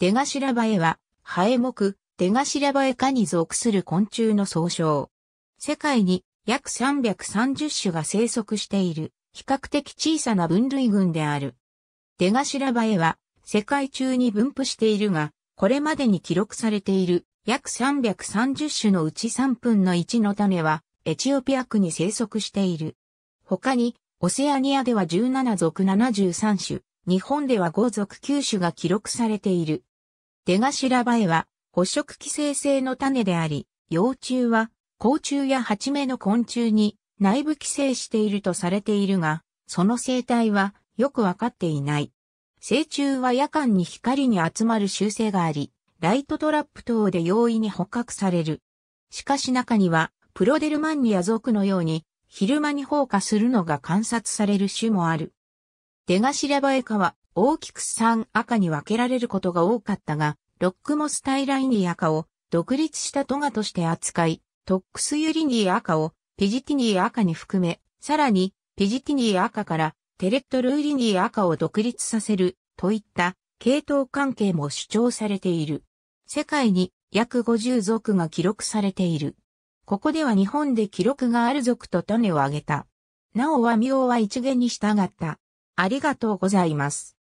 デガシラバエは、ハエ目、シラバエ科に属する昆虫の総称。世界に約330種が生息している、比較的小さな分類群である。デガシラバエは、世界中に分布しているが、これまでに記録されている約330種のうち3分の1の種は、エチオピア区に生息している。他に、オセアニアでは17属73種、日本では5属9種が記録されている。出頭バエは、捕食寄生性の種であり、幼虫は、甲虫や鉢目の昆虫に内部寄生しているとされているが、その生態はよくわかっていない。成虫は夜間に光に集まる習性があり、ライトトラップ等で容易に捕獲される。しかし中には、プロデルマンニア族のように、昼間に放火するのが観察される種もある。デガシラバエは、大きく3赤に分けられることが多かったが、ロックモスタイライニー赤を独立したトガとして扱い、トックスユリニー赤をピジティニー赤に含め、さらにピジティニー赤からテレットルーリニー赤を独立させるといった系統関係も主張されている。世界に約50族が記録されている。ここでは日本で記録がある族と種を挙げた。なおは名は一元に従った。ありがとうございます。